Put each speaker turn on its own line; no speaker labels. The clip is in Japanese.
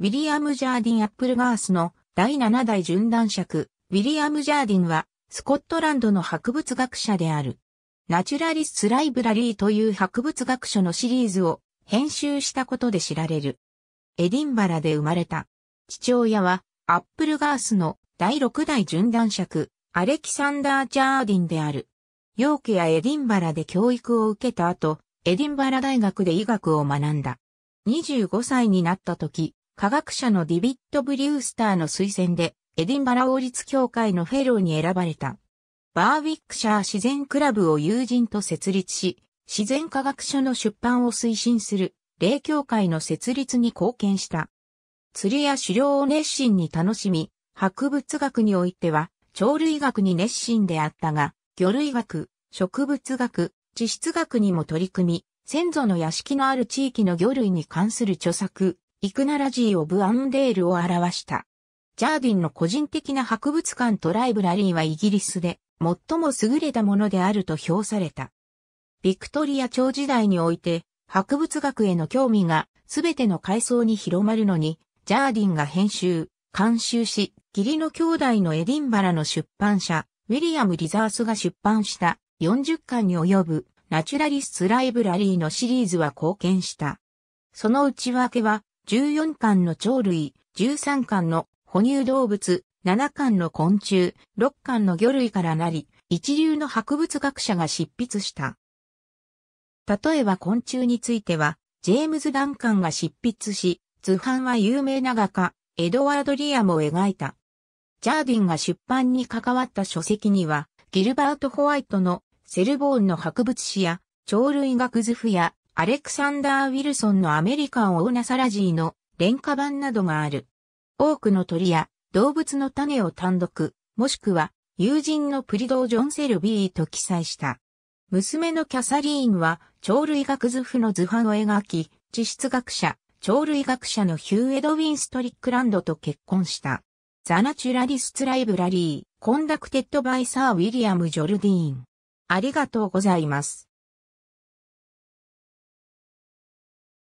ウィリアム・ジャーディン・アップルガースの第7代順断尺、ウィリアム・ジャーディンは、スコットランドの博物学者である。ナチュラリス・ライブラリーという博物学書のシリーズを編集したことで知られる。エディンバラで生まれた。父親は、アップルガースの第6代順断尺、アレキサンダー・ジャーディンである。ヨーケやエディンバラで教育を受けた後、エディンバラ大学で医学を学んだ。25歳になった時、科学者のディビット・ブリュースターの推薦で、エディンバラ王立協会のフェローに選ばれた。バーウィックシャー自然クラブを友人と設立し、自然科学書の出版を推進する、霊協会の設立に貢献した。釣りや狩猟を熱心に楽しみ、博物学においては、鳥類学に熱心であったが、魚類学、植物学、地質学にも取り組み、先祖の屋敷のある地域の魚類に関する著作、イクナラジー・オブ・アンデールを表した。ジャーディンの個人的な博物館とライブラリーはイギリスで最も優れたものであると評された。ビクトリア朝時代において博物学への興味がすべての階層に広まるのに、ジャーディンが編集、監修し、義理の兄弟のエディンバラの出版社、ウィリアム・リザースが出版した40巻に及ぶナチュラリスツ・ライブラリーのシリーズは貢献した。その内訳は14巻の鳥類、13巻の哺乳動物、7巻の昆虫、6巻の魚類からなり、一流の博物学者が執筆した。例えば昆虫については、ジェームズ・ダンカンが執筆し、図版は有名な画家、エドワード・リアも描いた。ジャーディンが出版に関わった書籍には、ギルバート・ホワイトのセルボーンの博物誌や、鳥類学図譜やアレクサンダー・ウィルソンのアメリカン・オーナサラジーの廉価版などがある。多くの鳥や動物の種を単独、もしくは友人のプリドー・ジョン・セルビーと記載した。娘のキャサリーンは鳥類学図譜の図版を描き、地質学者、鳥類学者のヒュー・エドウィン・ストリックランドと結婚した。ザ・ナチュラリスツ・ライブラリー、コンダクテッド・バイ・サー・ウィリアム・ジョルディーン。ありがとうございます。